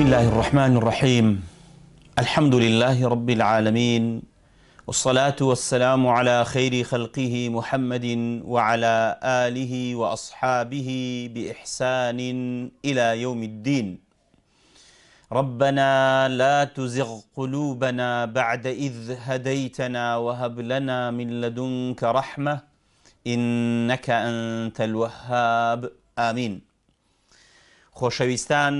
بسم الله الرحمن الرحيم الحمد لله رب العالمين والصلاة والسلام على خير خلقه محمد وعلى آله وأصحابه بإحسان إلى يوم الدين ربنا لا تزغ قلوبنا بعد إذ هديتنا وهب لنا من لدنك رحمة إنك أنت الوهاب آمين خوشويستان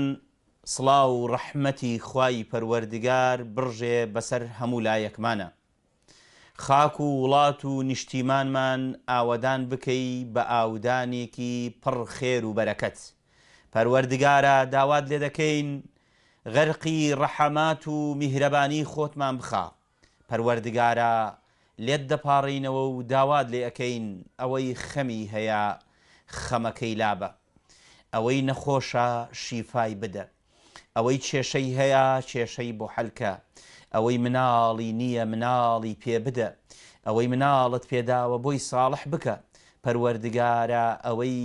سڵاو و ڕەحمەتی خوای پەروەردگار بڕژێ بەسەر هەموو لایەکمانە خاک و وڵات و نیشتیمانمان ئاوەدان بکەی بە ئاودانێکی پڕ خێر و بەرەکەت پەروەردگارە داوات لێ دەکەین غەرقی ڕەحەمات و میهرەبانی خۆتمان بخە پەروەردگارە لێت دەپاڕینەوە و داوات لێ ئەەکەین ئەوەی خەمی هەیە خەمەکەی لابە ئەوەی نەخۆشە شیفای بدە ئەوەی کێشەی هەیە کێشەی بۆ حەلکە ئەوەی مناڵی نییە مناڵی پێ بدە ئەوەی مناڵت پێداوە بۆی ساڵح بکە پەروەردگارە ئەوەی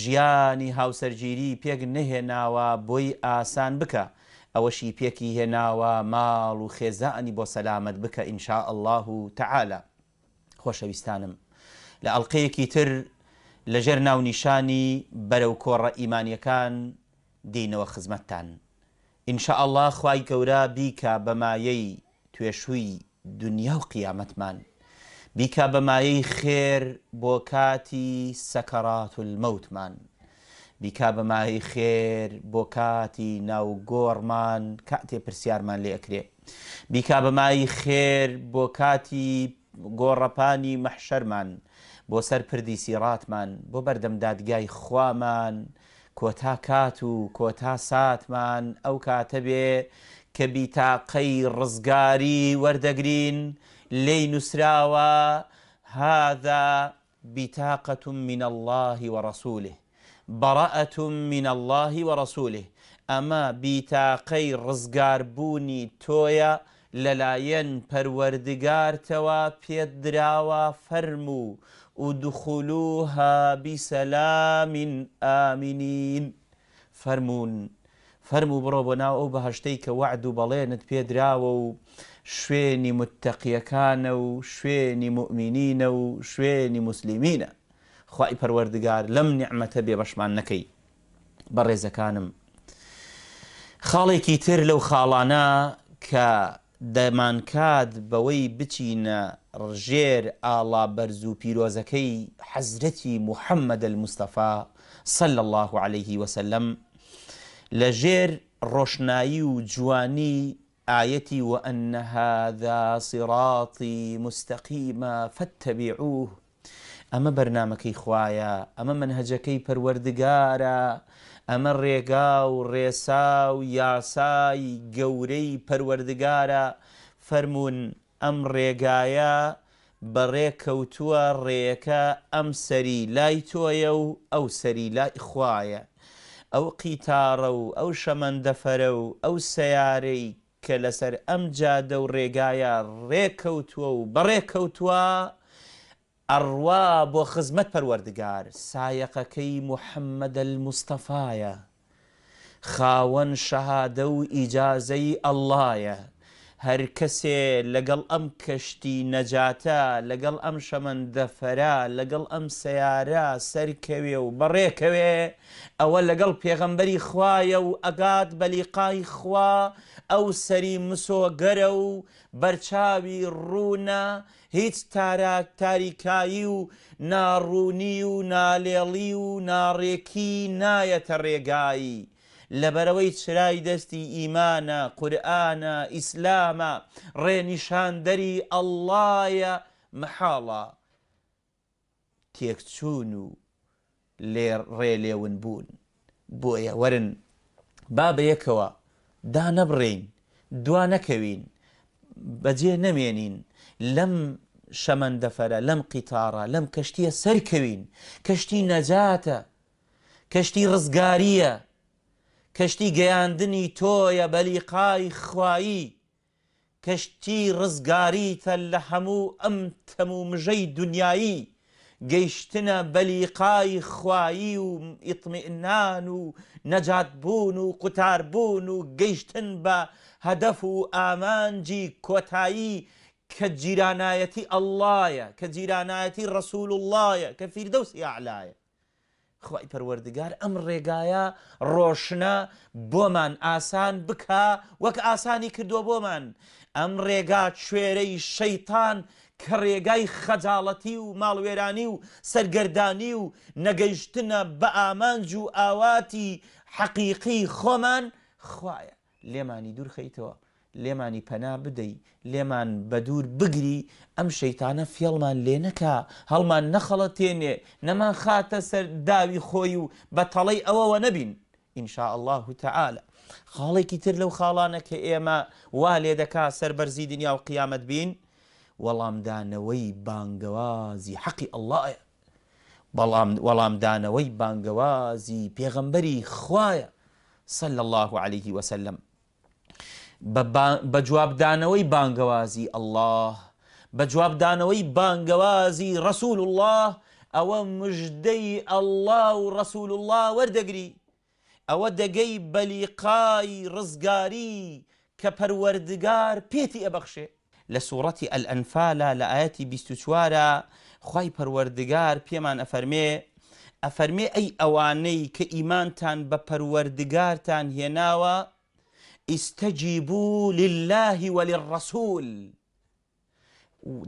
ژیانی هاوسەرگیری پێک نەهێناوە بۆی ئاسان بکە ئەوەشی پێکی هێناوە ماڵ و خێزانی بۆ سەلامت بکە ئینشاء الله و تەعاالە خۆشەویستانم لە ئەڵلقەیەکی تر لەژێر ناونیشانی بەرەو کۆڕە ئیمانیەکان دینەوە خزمەتتان. ئینشاء الله خی گەورە بیکە بەمایەی توێشووی دنیا و قیامەتمان بیکە بەمایەی خێر بۆ کاتی سەکەڕات و المەوتمان بیکا بەمایی خێر بۆ کاتی ناوگۆڕمان کاتێ پرسیارمان لێ ئەکرێ بیکا بەمایی خێر بۆ کاتی گۆڕەپانی مەحشەرمان بۆ سەر پردی سیڕاتمان بۆ بەردەم دادگای خوامان كوتا كاتو كوتا ساتمان او كاتبه كبيتا قي رزقاري وردقرين وەردەگرین لی هذا بطاقة من الله ورسوله براءة من الله ورسوله أما بطاقي رزقار بوني تويا للاين پروردگار توا بيدراوا فرمو ودخلوها بسلام آمنين فرمون فەرمو بڕۆ بۆ ناو ئەو بەهشتەی کە وعد و بەڵێنت پێدراوە و شوێنی متتەقیەکانە و شوێنی مؤمنینە و شوێنی مسللیمینە خی پەروەردگار لەم نیعممەتە بێ بەشمان نەکەی بەڕێزەکانم خاڵێکی تر لەو خاڵانە کە دەمانکات بەوەی بچینە ڕژێر ئاڵا بەرز و پیرۆزەکەی حەزرەتی محەممەد المستەفا صلی الله عليه وسلم لە ژێر ڕۆشنایی و جوانی ئاەتی وأن هذا صراطی مستقيما فاتبعوه ئەمە بەرنمەکەی خویە ئەمە منهجەکەی پەروەردگارە ئەمە ڕێگا و ڕێسا و یاسای گەورەی پەروەردگارە فەرمونون ئەم ڕێگایە بەڕێ کەوتووە ڕێەکە ئەم سەری لای تۆیە و ئەو سەری لای خویە ئەو قیتارە و ئەو شەمەندەفەرە و ئەو سیارەی کە لەسەر ئەم جادە و ڕێگایە ڕێکەوتووە و بەڕێکەوتووە أرواب بۆ خزمەت پەروەردگار سایەقەکەی محمد المصطفى خاون شەهادە و ئیجاازەی ئەللایە هەر کەسێ لەگەڵ ئەم کەشتی نەجاتە لەگەڵ ئەم شەمەندەفەرا لەگەڵ ئەم سیارە سەرکەوێ و بەڕێکەوێ ئەوە لەگەڵ پێغەمبەری خوایە و ئەگات بەلیقای خوا ئەو سەری مسۆگەرە و بەرچاوی ڕوونە هیچ تاراک تاریکایی و ناڕوونی و نالێڵی و ناڕێکی نایەتە ڕێگایی. لەبەرەوەی چرای دەستی ئیمانە قورآانە ئیسلامە ڕێنیشاندەری ئەڵایە محاڵە تێکچوون و لێ ڕێلێون بوون بۆیە وەرن با بە یەکەوە دا نەبڕین دوا نەکەوین بەجێ نەمێنین لەم شەمەندەفەرە لەم قیتارە لەم کەشتیە سەرکەوین کەشتی نەجاتە کەشتی ڕزگاریە کەشتی گەیاندنی تۆیە بەلیقای خوایی کەشتی ڕزگاریتە لە هەموو ئەم تەمومژەی دنیایی گەیشتنە بەلیقای خوایی و ئیطمیئنان و نەجات بوون و قوتاربوون و گەیشتن بە هەدەف و ئامانجی کۆتایی کە جیرانایەتی ئەللایە کە جیرانایەتی ڕسول اللهە کە فیردەوسی علاایە خی پەروەردگار ئەم ڕێگایە ڕۆشنە بۆمان ئاسان بکە وەک ئاسانی کردووە بۆمان ئەم ڕێگا کوێرەی شەیتان کە ڕێگای خەجاڵەتی و ماڵوێرانی و سەرگردانی و نەگەیشتنە بە ئامانج و ئاواتی حەقیقی خۆمان خوایە لێمانی دوورخەیتەوە لێمانی پەنا بدەی لێمان بە دوور بگری ئەم شەیتانە فێڵمان لێ نەکا هەڵمان نەخەڵە تێنێ نەمان خاتە سەر داوی خۆی و بە تەڵەی ئەوەوە نەبین ئینشاء الله تعالە خاڵێکی تر لەو خاڵانە کە ئێمە وا لێ دەکا سەربەرزی دنیا و قیامەت بین وەڵامدانەوەی بانگەوازی حەقی ئەلهە وەڵامدانەوەی بانگەوازی پێغەمبەری خوایە سل الله عليه وسلم بە جوابدانەوەی بانگەوازی ئەله بە جوابدانەوەی بانگەوازی ڕسول الله ئەوە مژدەی ئەله و ڕسول الله وەردەگری ئەوە دەگەی بەلیقای ڕزگاری کە پەروەردگار پێتی ئەبەخشێ لە سوورەتی ئەلئەنفالە لە ئاەتی بیستوچوارە خی پەروەردگار پێمان ئەفەرمێ ئەفەرمێ ئەی ئەوانەی کە ئیمانتان بە پەروەردگارتان هێناوە ئیسستەجیبوو للهی وەلیڕسول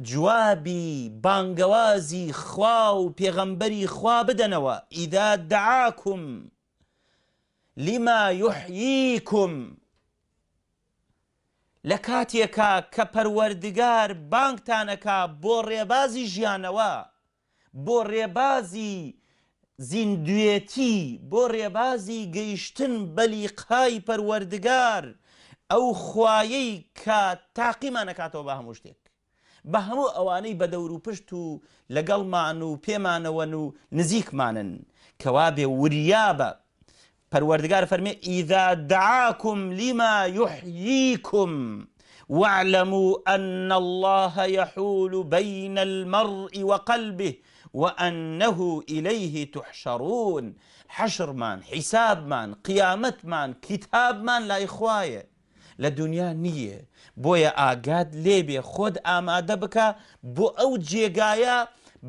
جوابی بانگەوازی خوا و پێغەمبەری خوا بدەنەوە ئیدا دعاکم لما یحییکم لە کاتێکا کە پەروەردگار بانگتانەکە بۆ ڕێبازی ژیانەوە بۆ ڕێبازی زیندوێتی بۆ ڕێبازی گەیشتن بەلیقای پەروەردگار ئەو خوایەی کە تاقیمان نەکاتەوە بە هەموو شتێک بە هەموو ئەوانەی بە دەور و پشت و لەگەڵمان و پێمانەوەن و نزیکمانن کەوا بێ وریابە پەروەردگار فەرمێ ئیدا دعاکم لیما یحییکم. واعلموا أن الله يحول بين المرء وقلبه وأنه إليه تحشرون حشرمان حسابمان قيامتمان كتابمان لا إخواية لە دنیا نییە بۆیە ئاگات لێبێ خۆت ئامادە بکە بۆ ئەو جێگایە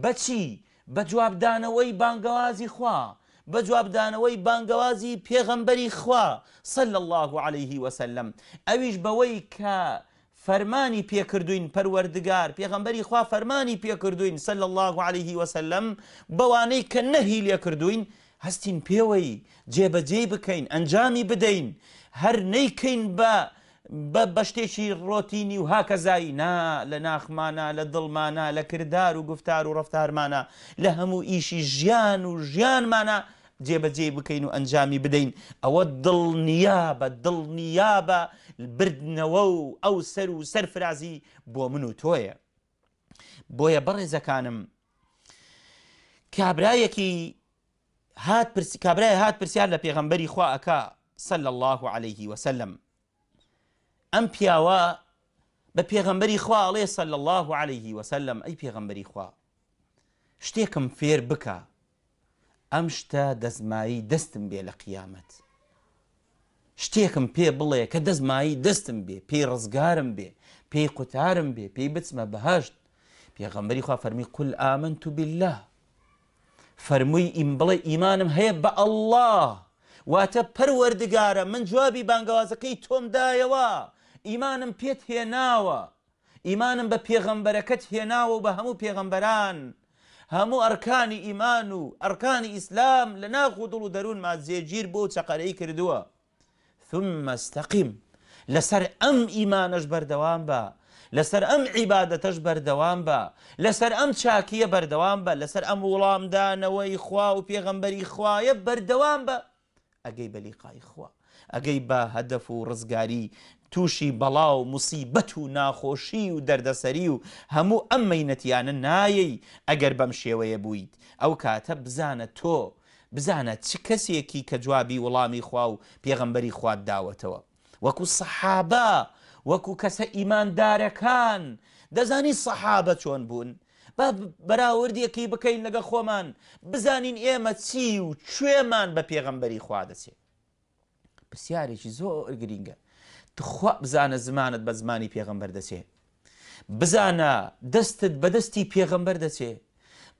بەچی بە جوابدانەوەی بانگەوازی خوا بە جوابدانەوەی بانگەوازی پێغەمبەری خوا سل الله عليه وسلم ئەویش بەوەی کە فەرمانی پێکردوین پەروەردگار پێغەمبەری خوا فەرمانی پێکردوین سل الله عليه وسلم بەوانەی کە نەهی لێکردوین هەستین پێوەی جێبەجێ بکەین ئەنجامی بدەین هەر نەیکەین بە بە شتێکی ڕۆتینی و هاکەزایی نا لە ناخمانە لە دڵمانە لە کردار و گفتار و ڕفتارمانە لە هەموو ئیشی ژیان و ژیانمانە جێبەجێ بکەین و ئەنجامی بدەین ئەوە دڵنیابە دڵنیابە بردنەوە و ئەو سەر و سەرفرازی بۆ من و تۆیە بۆیە بەڕێزەکانم کابرایەکی هات کابرای هات پرسیار لە پێغەمبەری خوا ئەکا سل الله عليه وسلم ئەم پیاوە بە پێغەمبەری خوا ئەڵێ سل الله عليه وسلم ئەی پێغەمبەری خوا شتێکم فێر بکە ئەم شتە دەستمایی دەستم بێ لە قیامەت شتێکم پێ بڵێ کە دەستمایی دەستم بێ پێی ڕزگارم بێ پێی قوتارم بێ پێی بچمە بەهشت پێغەمبەری خوا فەرمی قل ئامن تو بالله فەرمووی ئیم بڵێ ئیمانم هەیە بە ئەله واتە پەروەردگارە من جوابی بانگوازەکەی تۆمدایەوە ئیمانم پێت هێناوە ئیمانم بە پێغەمبەرەکەت هێناوە بە هەموو پێغەمبەران هەموو ئەرکانی ئیمان و ئەرکانی ئیسلام لە ناخو دڵ و دەروون ما جێگیر بۆ چقەرەی کردووە ثمەستەقیم لەسەر ئەم ئیمانەش بەردەوام بە لەسەر ئەم عیباەتەش بەردەوام بە لەسەر ئەم چاکیە بەردەوام بە لەسەر ئەم وڵامدانەوەی خوا و پێغەمبەری خوایە بەردەوام بە ئەگەی بەلیقای خوا ئەگەی بە هەدەف و ڕزگاری تووشی بەڵاو مسیبەت و ناخۆشی و دەردەسەری و هەموو ئەم مینەتیانە نایەی ئەگەر بەم شێوەیە بوویت ئەو کاتە بزانە تۆ بزانە چ کەسێکی کە جوابی وەڵامی خوا و پێغەمبەری خوات داوەتەوە وەکو سەحابە وەکو کەسە ئیماندارەکان دەزانی سەحابە چۆن بوون بەراوردیەکی بکەین لەگە خۆمان بزانین ئێمە چی و کوێمان بە پێغەمبەری خوا دەچێت پرسیارێکی زۆر گرینگە تخوا بزانە زمانت بە زمانی پێغمبەر دەچێ بزانە دەستت بە دەستی پێغمبەر دەچێ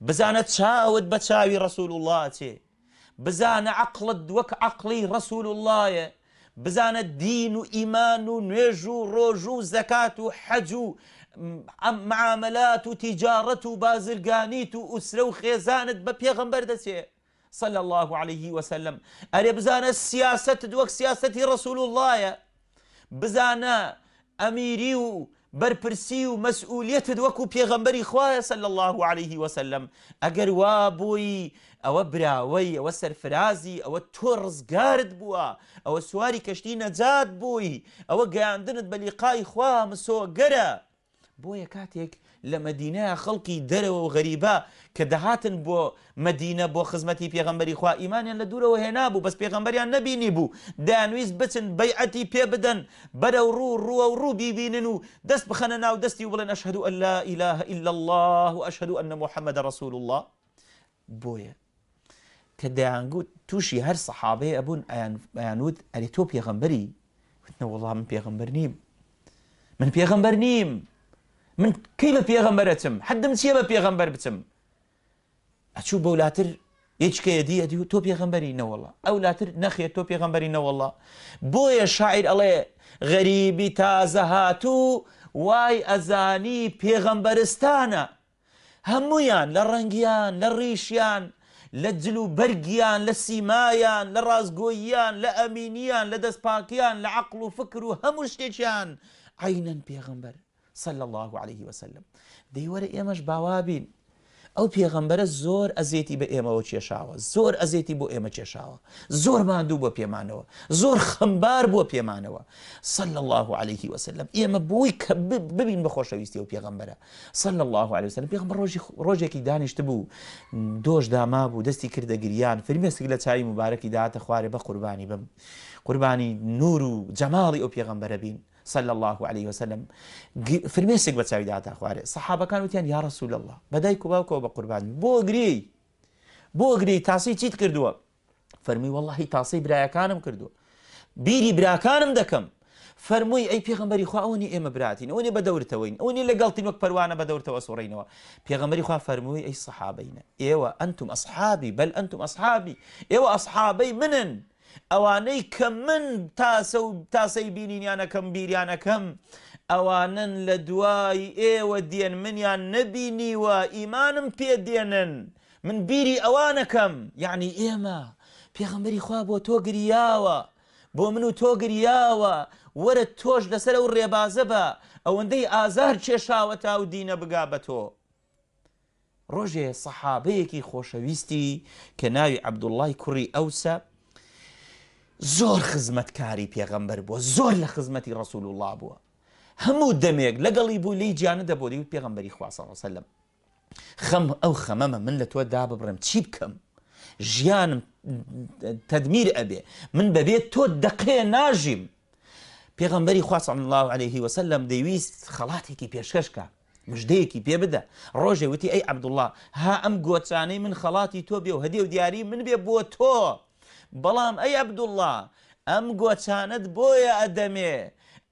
بزانە چاوت بە چاوی ڕسول الله چێ بزانە عقلت وەک عقلی ڕسول اللهە بزانە دین و ئیمان و نوێژ و ڕۆژ و زەکات و حەج و معاملات و تیجارەت و بازرگانیت و ئوسرە و خێزانت بە پێغمبەر دەچێت صلى الله عليه وسلم أري بزانا السياسة دوك سياسة رسول الله بزانا أميري و مسؤولية دوكو مەسئولەتت وەکو صلى الله عليه وسلم أقر وابوي أو براوي أو السرفرازي أو التورز قارد بوا أو السواري كشتين زاد بوي أو ئەوە گەیاندنت بە لیقای قرأ بۆیە کاتێک لە مدینای خەڵکی دەرەوە و غەریبا بو دەهاتن بۆ مدینە بۆ خزمەتی خوا ئیمانیان لە دوورەوە هێنابوو بەس پێغمبەریان نبینی بوو بسن بچن بەیعەتی پێ بدەن رو رو, رو ڕووە و ڕوو بیبینن و دەست بخەنە ناو دەستی و بڵێن ئەشهدو ئەن لا إله إلا الله وأشهد أن محمد رسول الله بۆیە کە توشي هر هەر ابون ئەبوون ئەیانوت ئەری تۆ پێغمبەری وتنە وەڵام من پێغمبەر نیم من پێغمبەر نیم. من کەی بە تم حد من چیە بە پێغەمبەر بچم ئەچوو بە ولاتر يدي دی ئەدی و تۆ پێغەمبەری نەوەڵە ئەو لاتر نخي تو پێغەمبەری نەوەڵە بۆیە شاعیر ئەڵێ غەریبی تازە هاتوو وای ئەزانی پێغەمبەرستانە هەمویان لە ڕەنگیان لە ڕیشیان لە جلو بەرگیان لە سیمایان لە ڕازگۆییان لە ئەمینیان لە دەستپاکیان لە عقل سل الله عليه وسلم دەیوەرە ئێمەش باوابین ئەو پێغەمبەرە زۆر ئەزێتی بە ئێمەەوە کێشاوە زۆر ئەزێتی بۆ ئێمە کێشاوە زۆر مادوو بۆ پێمانەوە زۆر خەمبار بۆ پێمانەوە سل الله عليه وسلم ئێمە بۆی کە ببین بە خۆشەویستی و پێغەمبەرە سل الله عليه وسلم پێغمبەر ڕۆژی ڕۆژێکی دانیشت بوو دۆش داما بوو دەستی کردە گریان فرمێسک لە چای مبارەکی داتە خوارێ بە قوربانی بم قوربانی نور و جەماڵی ئەو پێغەمبەرە بین صلى الله عليه وسلم فرمێسێک بە على خوارێ كانوا وتیان يا رسول الله بەدایک وبقربان بو أجري بو أجري گری بۆ كردوا فرمي والله کردووە برا كانم كردوا بيري برا كانم دكم فرمي أي ئەی پێغمبەری خوا ئەوی ئێمە براتین ئەوەی بە دەورتەوەین ئەوی لەگەڵتین وەک پەروانە بە دەورتەوە سوڕینەوە پێغمبەری خوا فرمي أي صحابينا إيوا أنتم أصحابي بل أنتم أصحابي إيوا أصحابي منن ئەوانەی کە من تاسە و تاسەی بینینیانەکەم بیریانەکەم ئەوانن لە دوای ئێوە دێن منیان نەبینیوە ئیمانم پێ دێنن من بیری ئەوانەکەم یعنی ئێمە پێغەمبەری خوا بۆ تۆ گریاوە بۆ من و تۆ گریاوە وەرە تۆش لەسەر و ڕێبازە بە ئەوەندەی ئازار کێشاوە تا و دینە بگا بە تۆ ڕۆژێ سەحابەیەکی خۆشەویستی کە ناوی عەبدوڵای کوڕی ئەوسە زۆر خزمەتکاری پێغەمبەر بووە زۆر لە خزمەتی ڕسول الله بووە هەموو دەمێک لەگەڵی بوو لی جیانە دەبری و پێغمبەری خواسەسەلم خەم ئەو خەمەمە من لە تۆ دا ببڕم چی بکەم ژیانم تدمیر ئەبێ من بەبێت تۆ دەقێ ناژیم پێغمبەری خواست الله عليه وسلم دەیویست خەڵاتێکی پێشکەشکە مژدەیەکی پێ بدە ڕۆژێ وتی ئەی عبدوڵله ها ئەم گۆچانەی من خەڵاتی تۆ بێ و هەدی و دیاری من بێ بۆ تۆ بەڵام ئەی عبدوڵله ئەم گۆچانت بۆیە ئەدەمێ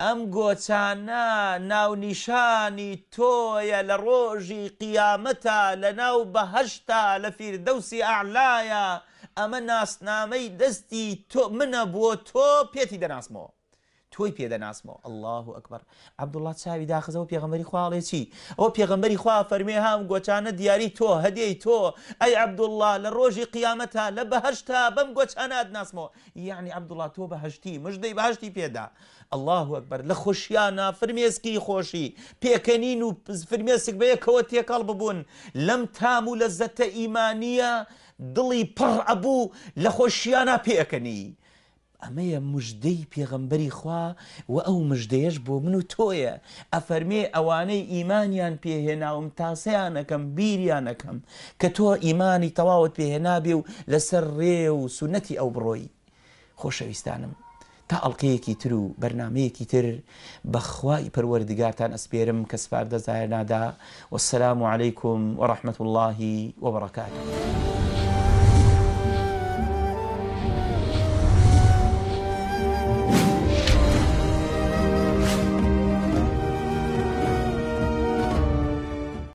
ئەم گۆچانە ناونیشانی تۆیە لە ڕۆژی قیامەتە لە ناو بەهشتا لە فیردەوسی ئاعلایە ئەمە ناسنامەی دەستی منە بۆ تۆ پێتی دەناسمەوە تۆی پێدەناسمەوە الله ئەکبەر عبدوڵات چاوی داخزەوە پێغمبەری خواڵێ چی ئەو پێغمبەری خوا فەرمێ هام گۆچانە دیاری تۆ هەدیەی تۆ ئەی عبدوڵله لە ڕۆژی قیامەتە لە بەهشتا بەم گۆچانات ناسمەوە یعنی عبدوڵات تۆ بەهشتی مژدەی بەهشتی پێدا الله ئەکبەر لە خۆشییانە فرمێسکی خۆشی پێکەنین و فرمێسک بەیەکەوە تێکەڵ ببوون لەم تام و لە زەتە ئیمانیە دڵی پڕ ئەبوو لە خۆشییانە پێکەنی. ئەمەیە مژدەی پێغەمبەری خوا و ئەو مژدەیەش بۆ من و تۆیە ئەفەرمێ ئەوانەی ئیمانیان پێهێناوم تاسەیانەکەم بیریانەکەم کە تۆ ئیمانی تەواوت پێهێنابێ و لەسەر ڕێ و سونەتی ئەو بڕۆی خۆشەویستانم تا ئەڵلقەیەکی تر و بەرنمەیەکی تر بەخوای پەروەردگاران ئەسپێرم کە سپار دەزایە نادا وەسلام و عليهیکم وەڕحمت اللهی وبڕکات.